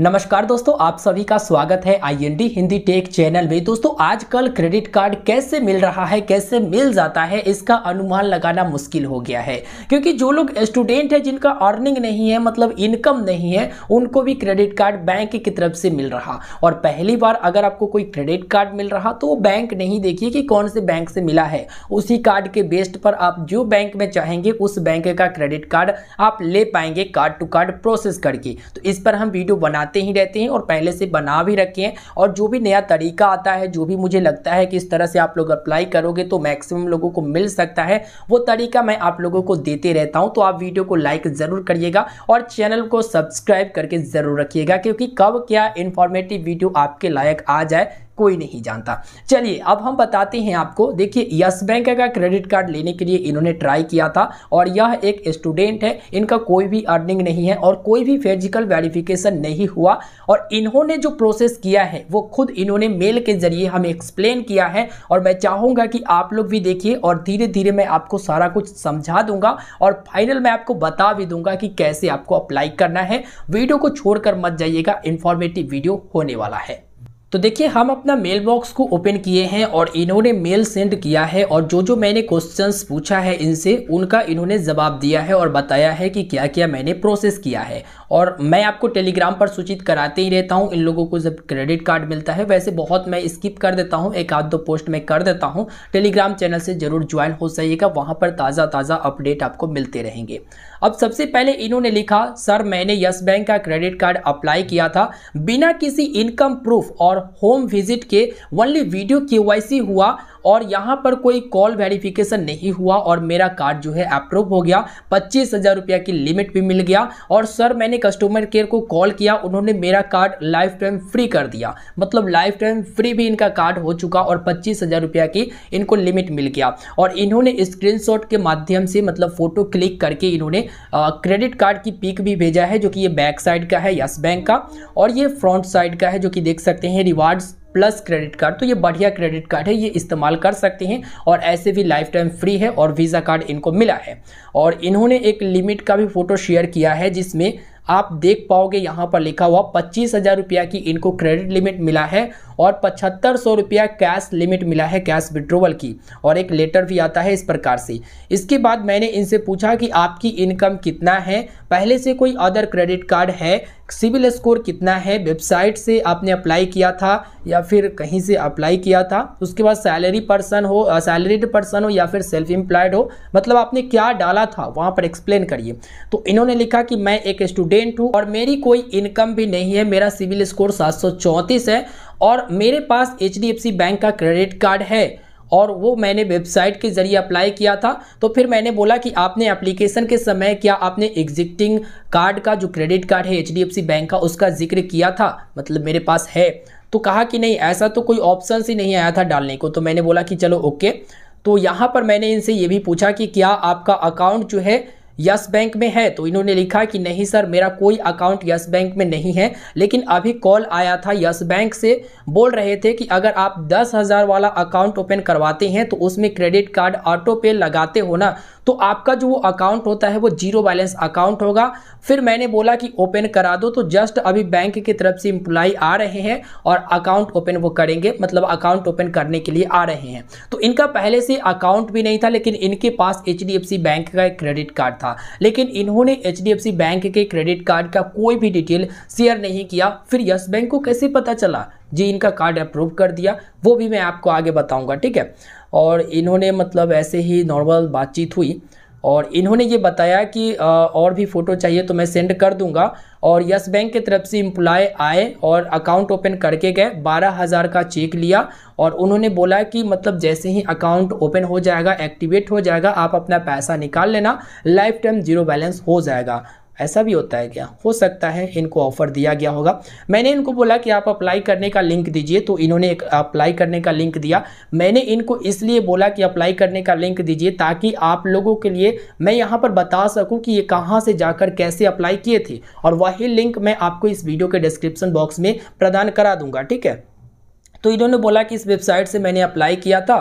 नमस्कार दोस्तों आप सभी का स्वागत है आईएनडी हिंदी टेक चैनल में दोस्तों आजकल क्रेडिट कार्ड कैसे मिल रहा है कैसे मिल जाता है इसका अनुमान लगाना मुश्किल हो गया है क्योंकि जो लोग स्टूडेंट हैं जिनका अर्निंग नहीं है मतलब इनकम नहीं है उनको भी क्रेडिट कार्ड बैंक की तरफ से मिल रहा और पहली बार अगर आपको कोई क्रेडिट कार्ड मिल रहा तो बैंक नहीं देखिए कि कौन से बैंक से मिला है उसी कार्ड के बेस्ट पर आप जो बैंक में चाहेंगे उस बैंक का क्रेडिट कार्ड आप ले पाएंगे कार्ड टू कार्ड प्रोसेस करके तो इस पर हम वीडियो बना बनाते ही रहते हैं और पहले से बना भी रखे हैं और जो भी नया तरीका आता है जो भी मुझे लगता है कि इस तरह से आप लोग अप्लाई करोगे तो मैक्सिमम लोगों को मिल सकता है वो तरीका मैं आप लोगों को देते रहता हूँ तो आप वीडियो को लाइक ज़रूर करिएगा और चैनल को सब्सक्राइब करके ज़रूर रखिएगा क्योंकि कब क्या इन्फॉर्मेटिव वीडियो आपके लायक आ जाए कोई नहीं जानता चलिए अब हम बताते हैं आपको देखिए यस बैंक का क्रेडिट कार्ड लेने के लिए इन्होंने ट्राई किया था और यह एक स्टूडेंट है इनका कोई भी अर्निंग नहीं है और कोई भी फिजिकल वेरिफिकेशन नहीं हुआ और इन्होंने जो प्रोसेस किया है वो खुद इन्होंने मेल के जरिए हमें एक्सप्लेन किया है और मैं चाहूँगा कि आप लोग भी देखिए और धीरे धीरे मैं आपको सारा कुछ समझा दूंगा और फाइनल मैं आपको बता भी दूंगा कि कैसे आपको अप्लाई करना है वीडियो को छोड़कर मत जाइएगा इन्फॉर्मेटिव वीडियो होने वाला है तो देखिए हम अपना मेल बॉक्स को ओपन किए हैं और इन्होंने मेल सेंड किया है और जो जो मैंने क्वेश्चंस पूछा है इनसे उनका इन्होंने जवाब दिया है और बताया है कि क्या क्या मैंने प्रोसेस किया है और मैं आपको टेलीग्राम पर सूचित कराते ही रहता हूँ इन लोगों को जब क्रेडिट कार्ड मिलता है वैसे बहुत मैं स्किप कर देता हूँ एक आध दो पोस्ट में कर देता हूँ टेलीग्राम चैनल से ज़रूर ज्वाइन हो जाइएगा वहाँ पर ताज़ा ताज़ा अपडेट आपको मिलते रहेंगे अब सबसे पहले इन्होंने लिखा सर मैंने यस बैंक का क्रेडिट कार्ड अप्लाई किया था बिना किसी इनकम प्रूफ और होम विजिट के ओनली वीडियो के हुआ और यहाँ पर कोई कॉल वेरिफिकेशन नहीं हुआ और मेरा कार्ड जो है अप्रूव हो गया पच्चीस हज़ार रुपया की लिमिट भी मिल गया और सर मैंने कस्टमर केयर को कॉल किया उन्होंने मेरा कार्ड लाइफ टाइम फ्री कर दिया मतलब लाइफ टाइम फ्री भी इनका कार्ड हो चुका और पच्चीस हज़ार रुपया की इनको लिमिट मिल गया और इन्होंने स्क्रीन के माध्यम से मतलब फ़ोटो क्लिक करके इन्होंने क्रेडिट कार्ड की पिक भी भेजा है जो कि ये बैक साइड का है यस बैंक का और ये फ्रंट साइड का है जो कि देख सकते हैं रिवार्ड्स प्लस क्रेडिट कार्ड तो ये बढ़िया क्रेडिट कार्ड है ये इस्तेमाल कर सकते हैं और ऐसे भी लाइफ टाइम फ्री है और वीज़ा कार्ड इनको मिला है और इन्होंने एक लिमिट का भी फ़ोटो शेयर किया है जिसमें आप देख पाओगे यहाँ पर लिखा हुआ पच्चीस हज़ार रुपया की इनको क्रेडिट लिमिट मिला है और पचहत्तर सौ रुपया कैश लिमिट मिला है कैश विड्रोवल की और एक लेटर भी आता है इस प्रकार से इसके बाद मैंने इनसे पूछा कि आपकी इनकम कितना है पहले से कोई अदर क्रेडिट कार्ड है सिविल स्कोर कितना है वेबसाइट से आपने अप्लाई किया था या फिर कहीं से अप्लाई किया था उसके बाद सैलरी पर्सन हो सैलरीड पर्सन हो या फिर सेल्फ एम्प्लॉयड हो मतलब आपने क्या डाला था वहाँ पर एक्सप्लेन करिए तो इन्होंने लिखा कि मैं एक स्टूडेंट हूँ और मेरी कोई इनकम भी नहीं है मेरा सिविल स्कोर सात है और मेरे पास एच बैंक का क्रेडिट कार्ड है और वो मैंने वेबसाइट के ज़रिए अप्लाई किया था तो फिर मैंने बोला कि आपने एप्लीकेशन के समय क्या आपने एग्जिटिंग कार्ड का जो क्रेडिट कार्ड है एच बैंक का उसका जिक्र किया था मतलब मेरे पास है तो कहा कि नहीं ऐसा तो कोई ऑप्शन ही नहीं आया था डालने को तो मैंने बोला कि चलो ओके तो यहाँ पर मैंने इनसे ये भी पूछा कि क्या आपका अकाउंट जो है यस बैंक में है तो इन्होंने लिखा कि नहीं सर मेरा कोई अकाउंट यस बैंक में नहीं है लेकिन अभी कॉल आया था यस बैंक से बोल रहे थे कि अगर आप दस हज़ार वाला अकाउंट ओपन करवाते हैं तो उसमें क्रेडिट कार्ड ऑटो पे लगाते हो ना तो आपका जो वो अकाउंट होता है वो जीरो बैलेंस अकाउंट होगा फिर मैंने बोला कि ओपन करा दो तो जस्ट अभी बैंक की तरफ से इम्प्लाई आ रहे हैं और अकाउंट ओपन वो करेंगे मतलब अकाउंट ओपन करने के लिए आ रहे हैं तो इनका पहले से अकाउंट भी नहीं था लेकिन इनके पास एच बैंक का एक क्रेडिट कार्ड था लेकिन इन्होंने एच बैंक के क्रेडिट कार्ड का कोई भी डिटेल शेयर नहीं किया फिर यस बैंक को कैसे पता चला जी इनका कार्ड अप्रूव कर दिया वो भी मैं आपको आगे बताऊंगा ठीक है और इन्होंने मतलब ऐसे ही नॉर्मल बातचीत हुई और इन्होंने ये बताया कि और भी फ़ोटो चाहिए तो मैं सेंड कर दूंगा और यस बैंक की तरफ से इम्प्लॉय आए और अकाउंट ओपन करके गए बारह हज़ार का चेक लिया और उन्होंने बोला कि मतलब जैसे ही अकाउंट ओपन हो जाएगा एक्टिवेट हो जाएगा आप अपना पैसा निकाल लेना लाइफ टाइम जीरो बैलेंस हो जाएगा ऐसा भी होता है क्या हो सकता है इनको ऑफ़र दिया गया होगा मैंने इनको बोला कि आप अप्लाई करने का लिंक दीजिए तो इन्होंने एक अप्लाई करने का लिंक दिया मैंने इनको इसलिए बोला कि अप्लाई करने का लिंक दीजिए ताकि आप लोगों के लिए मैं यहाँ पर बता सकूँ कि ये कहाँ से जाकर कैसे अप्लाई किए थे और वही लिंक मैं आपको इस वीडियो के डिस्क्रिप्सन बॉक्स में प्रदान करा दूँगा ठीक है तो इन्होंने बोला कि इस वेबसाइट से मैंने अप्लाई किया था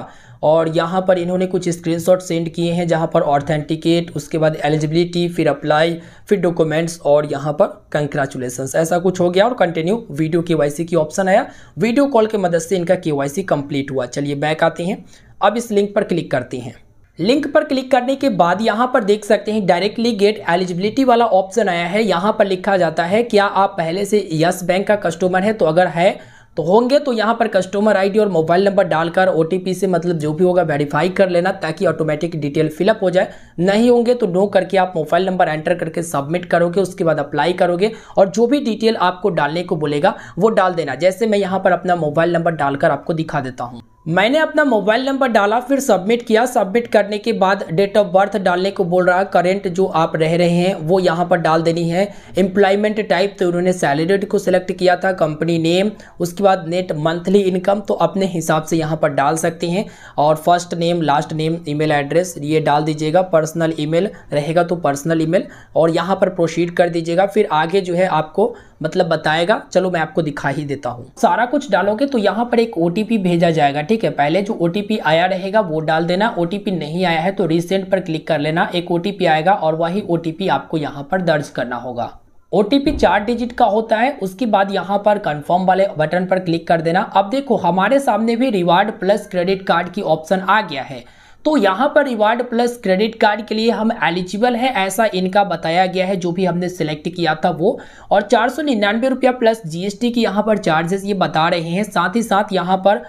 और यहाँ पर इन्होंने कुछ स्क्रीनशॉट सेंड किए हैं जहाँ पर ऑथेंटिकेट उसके बाद एलिजिबिलिटी फिर अप्लाई फिर डॉक्यूमेंट्स और यहाँ पर कंग्रेचुलेसन ऐसा कुछ हो गया और कंटिन्यू वीडियो के की ऑप्शन आया वीडियो कॉल के मदद से इनका के कंप्लीट हुआ चलिए बैक आते हैं अब इस लिंक पर क्लिक करते हैं लिंक पर क्लिक करने के बाद यहाँ पर देख सकते हैं डायरेक्टली गेट एलिजिबिलिटी वाला ऑप्शन आया है यहाँ पर लिखा जाता है क्या आप पहले से यस बैंक का कस्टमर है तो अगर है तो होंगे तो यहाँ पर कस्टमर आईडी और मोबाइल नंबर डालकर ओ से मतलब जो भी होगा वेरीफाई कर लेना ताकि ऑटोमेटिक डिटेल फिलअप हो जाए नहीं होंगे तो नो करके आप मोबाइल नंबर एंटर करके सबमिट करोगे उसके बाद अप्लाई करोगे और जो भी डिटेल आपको डालने को बोलेगा वो डाल देना जैसे मैं यहाँ पर अपना मोबाइल नंबर डालकर आपको दिखा देता हूँ मैंने अपना मोबाइल नंबर डाला फिर सबमिट किया सबमिट करने के बाद डेट ऑफ बर्थ डालने को बोल रहा है करेंट जो आप रह रहे हैं वो यहाँ पर डाल देनी है एम्प्लॉयमेंट टाइप तो उन्होंने सैलरीड को सिलेक्ट किया था कंपनी नेम उसके बाद नेट मंथली इनकम तो अपने हिसाब से यहाँ पर डाल सकते हैं और first name last name email address ये डाल दीजिएगा पर्सनल ई रहेगा तो पर्सनल ई और यहाँ पर प्रोसीड कर दीजिएगा फिर आगे जो है आपको मतलब बताएगा चलो मैं आपको दिखा ही देता हूँ सारा कुछ डालोगे तो यहाँ पर एक ओ भेजा जाएगा ठीक है पहले जो ओ आया रहेगा वो डाल देना ओ नहीं आया है तो रिसेंट पर क्लिक कर लेना एक ओ आएगा और वही ओ आपको यहाँ पर दर्ज करना होगा ओ चार डिजिट का होता है उसके बाद यहाँ पर कंफर्म वाले बटन पर क्लिक कर देना अब देखो हमारे सामने भी रिवार्ड प्लस क्रेडिट कार्ड की ऑप्शन आ गया है तो यहाँ पर रिवार्ड प्लस क्रेडिट कार्ड के लिए हम एलिजिबल हैं ऐसा इनका बताया गया है जो भी हमने सेलेक्ट किया था वो और चार सौ निन्यानवे रुपया प्लस जीएसटी की यहाँ पर चार्जेस ये बता रहे हैं साथ ही साथ यहाँ पर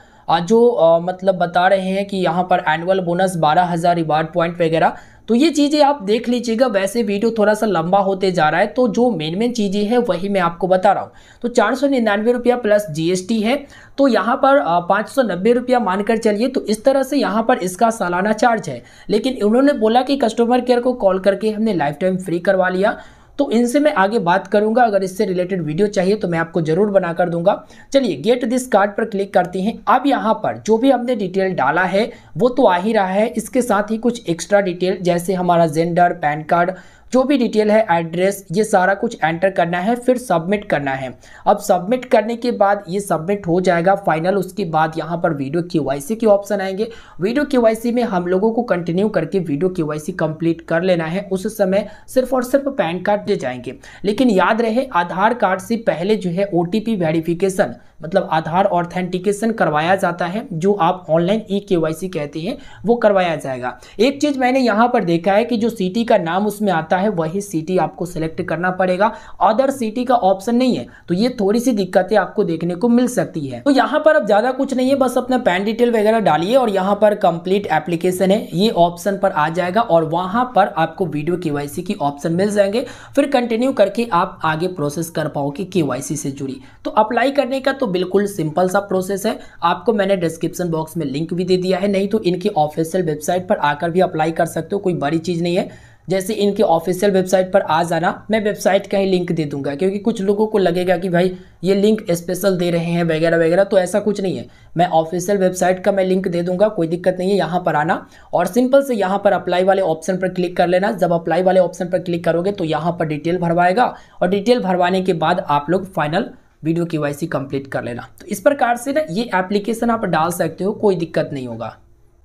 जो आ, मतलब बता रहे हैं कि यहाँ पर एनुअल बोनस बारह हज़ार रिवार्ड पॉइंट वगैरह तो ये चीज़ें आप देख लीजिएगा वैसे वीडियो थोड़ा सा लंबा होते जा रहा है तो जो मेन मेन चीज़ें हैं वही मैं आपको बता रहा हूँ तो चार सौ निन्यानवे रुपया प्लस जीएसटी है तो यहाँ पर पाँच सौ नब्बे रुपया मानकर चलिए तो इस तरह से यहाँ पर इसका सालाना चार्ज है लेकिन उन्होंने बोला कि कस्टमर केयर को कॉल करके हमने लाइफ टाइम फ्री करवा लिया तो इनसे मैं आगे बात करूंगा अगर इससे रिलेटेड वीडियो चाहिए तो मैं आपको ज़रूर बनाकर दूंगा चलिए गेट दिस कार्ड पर क्लिक करते हैं अब यहाँ पर जो भी हमने डिटेल डाला है वो तो आ ही रहा है इसके साथ ही कुछ एक्स्ट्रा डिटेल जैसे हमारा जेंडर पैन कार्ड जो भी डिटेल है एड्रेस ये सारा कुछ एंटर करना है फिर सबमिट करना है अब सबमिट करने के बाद ये सबमिट हो जाएगा फाइनल उसके बाद यहाँ पर वीडियो के वाई के ऑप्शन आएंगे वीडियो के में हम लोगों को कंटिन्यू करके वीडियो के कंप्लीट कर लेना है उस समय सिर्फ और सिर्फ पैन कार्ड दे जाएंगे लेकिन याद रहे आधार कार्ड से पहले जो है ओ टी वेरिफिकेशन मतलब आधार ऑथेंटिकेशन करवाया जाता है जो आप ऑनलाइन ई के कहते हैं वो करवाया जाएगा एक चीज़ मैंने यहाँ पर देखा है कि जो सिटी का नाम उसमें आता है वही सिटी आपको सेलेक्ट करना पड़ेगा अदर सिटी का ऑप्शन नहीं है तो ये थोड़ी सी दिक्कतें आपको देखने को मिल सकती है तो यहाँ पर अब ज़्यादा कुछ नहीं है बस अपना पैन डिटेल वगैरह डालिए और यहाँ पर कंप्लीट एप्लीकेशन है ये ऑप्शन पर आ जाएगा और वहाँ पर आपको वीडियो के की ऑप्शन मिल जाएंगे फिर कंटिन्यू करके आप आगे प्रोसेस कर के वाई के से जुड़ी तो अप्लाई करने का तो बिल्कुल सिंपल सा प्रोसेस है आपको मैंने डिस्क्रिप्शन बॉक्स में लिंक भी दे दिया है नहीं तो इनकी ऑफिशियल वेबसाइट पर आकर भी अप्लाई कर सकते हो कोई बड़ी चीज़ नहीं है जैसे इनकी ऑफिशियल वेबसाइट पर आ जाना मैं वेबसाइट का ही लिंक दे दूंगा क्योंकि कुछ लोगों को लगेगा कि भाई ये लिंक स्पेशल दे रहे हैं वगैरह वगैरह तो ऐसा कुछ नहीं है मैं ऑफिशियल वेबसाइट का मैं लिंक दे दूंगा कोई दिक्कत नहीं है यहाँ पर आना और सिंपल से यहाँ पर अप्लाई वाले ऑप्शन पर क्लिक कर लेना जब अप्लाई वाले ऑप्शन पर क्लिक करोगे तो यहाँ पर डिटेल भरवाएगा और डिटेल भरवाने के बाद आप लोग फाइनल वीडियो के कंप्लीट कर लेना तो इस प्रकार से ना ये एप्लीकेशन आप डाल सकते हो कोई दिक्कत नहीं होगा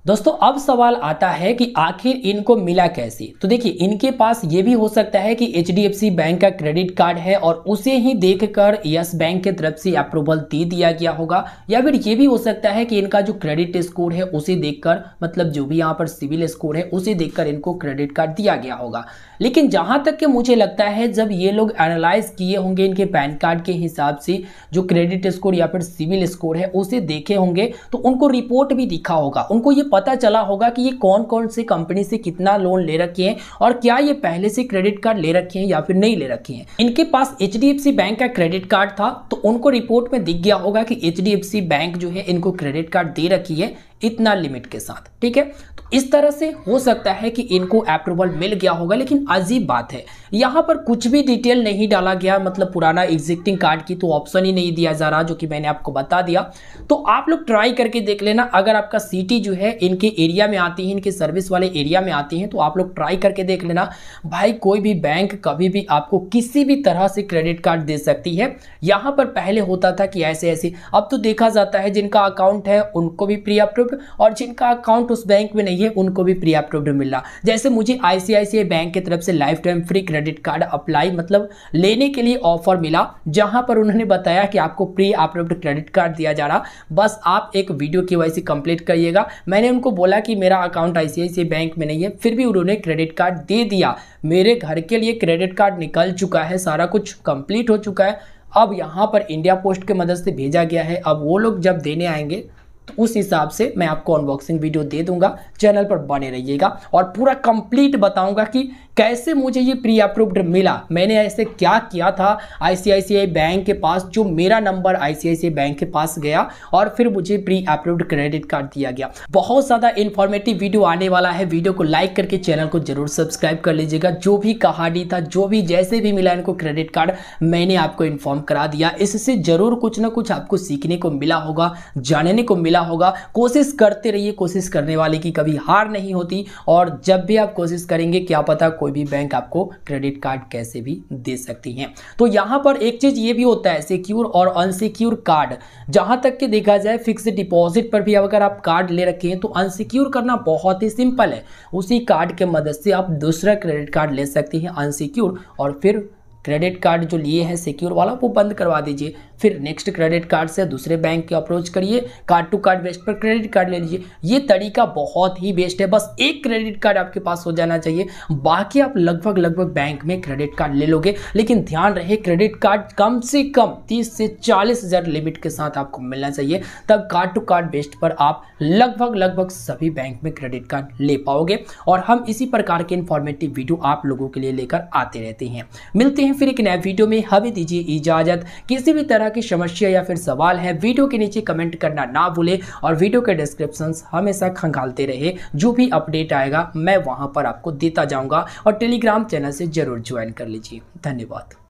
दोस्तों अब सवाल आता है कि आखिर इनको मिला कैसे तो देखिए इनके पास ये भी हो सकता है कि एच बैंक का क्रेडिट कार्ड है और उसे ही देखकर यस बैंक के तरफ से अप्रूवल दे दिया गया होगा या फिर ये भी हो सकता है कि इनका जो क्रेडिट स्कोर है उसे देखकर मतलब जो भी यहाँ पर सिविल स्कोर है उसे देखकर इनको क्रेडिट कार्ड दिया गया होगा लेकिन जहाँ तक के मुझे लगता है जब ये लोग एनालाइज किए होंगे इनके पैन कार्ड के हिसाब से जो क्रेडिट स्कोर या फिर सिविल स्कोर है उसे देखे होंगे तो उनको रिपोर्ट भी दिखा होगा उनको ये पता चला होगा कि ये कौन कौन सी कंपनी से कितना लोन ले रखे हैं और क्या ये पहले से क्रेडिट कार्ड ले रखे हैं या फिर नहीं ले रखे हैं इनके पास एच बैंक का क्रेडिट कार्ड था तो उनको रिपोर्ट में दिख गया होगा कि एच बैंक जो है इनको क्रेडिट कार्ड दे रखी है इतना लिमिट के साथ ठीक है तो इस तरह से हो सकता है कि इनको अप्रूवल मिल गया होगा लेकिन अजीब बात है यहाँ पर कुछ भी डिटेल नहीं डाला गया मतलब पुराना एग्जिस्टिंग कार्ड की तो ऑप्शन ही नहीं दिया जा रहा जो कि मैंने आपको बता दिया तो आप लोग ट्राई करके देख लेना अगर आपका सिटी जो है इनके एरिया में आती है इनके सर्विस वाले एरिया में आती है तो आप लोग ट्राई करके देख लेना भाई कोई भी बैंक कभी भी आपको किसी भी तरह से क्रेडिट कार्ड दे सकती है यहाँ पर पहले होता था कि ऐसे ऐसे अब तो देखा जाता है जिनका अकाउंट है उनको भी प्री अप्रूव अप्रूव्ड और जिनका अकाउंट उस बैंक में नहीं है उनको भी प्री अप्रूव्ड मिला जैसे मुझे आईसीआईसीआई बैंक की तरफ से lifetime free credit card apply मतलब लेने के लिए ऑफर मिला जहां पर उन्होंने बताया कि आपको प्री अप्रूव्ड क्रेडिट कार्ड दिया जा रहा बस आप एक वीडियो के वाई कंप्लीट करिएगा मैंने उनको बोला कि मेरा अकाउंट आई बैंक में नहीं है फिर भी उन्होंने क्रेडिट कार्ड दे दिया मेरे घर के लिए क्रेडिट कार्ड निकल चुका है सारा कुछ कंप्लीट हो चुका है अब यहाँ पर इंडिया पोस्ट के मदद से भेजा गया है अब वो लोग जब देने आएंगे तो उस हिसाब से मैं आपको अनबॉक्सिंग वीडियो दे दूंगा चैनल पर बने रहिएगा और पूरा कंप्लीट बताऊंगा कि कैसे मुझे ये प्री अप्रूव्ड मिला मैंने ऐसे क्या किया था आईसीआईसीआई बैंक के पास जो मेरा नंबर आईसीआईसीआई बैंक के पास गया और फिर मुझे प्री अप्रूव्ड क्रेडिट कार्ड दिया गया बहुत ज़्यादा इन्फॉर्मेटिव वीडियो आने वाला है वीडियो को लाइक करके चैनल को जरूर सब्सक्राइब कर लीजिएगा जो भी कहानी था जो भी जैसे भी मिला इनको क्रेडिट कार्ड मैंने आपको इन्फॉर्म करा दिया इससे ज़रूर कुछ ना कुछ आपको सीखने को मिला होगा जानने को मिला मिला होगा कोशिश करते रहिए कोशिश करने वाले की कभी हार नहीं होती और जब भी आप कोशिश करेंगे क्या पता कोई भी बैंक आपको क्रेडिट कार्ड कैसे भी दे सकती हैं तो यहाँ पर एक चीज़ ये भी होता है सिक्योर और अनसिक्योर कार्ड जहाँ तक कि देखा जाए फिक्स डिपॉजिट पर भी अगर आप कार्ड ले रखे हैं तो अनसिक्योर करना बहुत ही सिंपल है उसी कार्ड के मदद से आप दूसरा क्रेडिट कार्ड ले सकती हैं अनसिक्योर और फिर क्रेडिट कार्ड जो लिए हैं सिक्योर वाला वो बंद करवा दीजिए फिर नेक्स्ट क्रेडिट कार्ड से दूसरे बैंक के अप्रोच करिए कार्ड टू कार्ड बेस्ट पर क्रेडिट कार्ड ले लीजिए ये तरीका बहुत ही बेस्ट है बस एक क्रेडिट कार्ड आपके पास हो जाना चाहिए बाकी आप लगभग लगभग बैंक में क्रेडिट कार्ड ले लोगे लेकिन ध्यान रहे क्रेडिट कार्ड कम से कम तीस से चालीस हज़ार लिमिट के साथ आपको मिलना चाहिए तब कार्ड टू कार्ड बेस्ट पर आप लगभग लगभग सभी बैंक में क्रेडिट कार्ड ले पाओगे और हम इसी प्रकार के इन्फॉर्मेटिव वीडियो आप लोगों के लिए लेकर आते रहते हैं मिलते हैं फिर एक नए वीडियो में हमें दीजिए इजाजत किसी भी तरह की समस्या या फिर सवाल है वीडियो के नीचे कमेंट करना ना भूले और वीडियो के डिस्क्रिप्शन हमेशा खंगालते रहे जो भी अपडेट आएगा मैं वहां पर आपको देता जाऊंगा और टेलीग्राम चैनल से जरूर ज्वाइन कर लीजिए धन्यवाद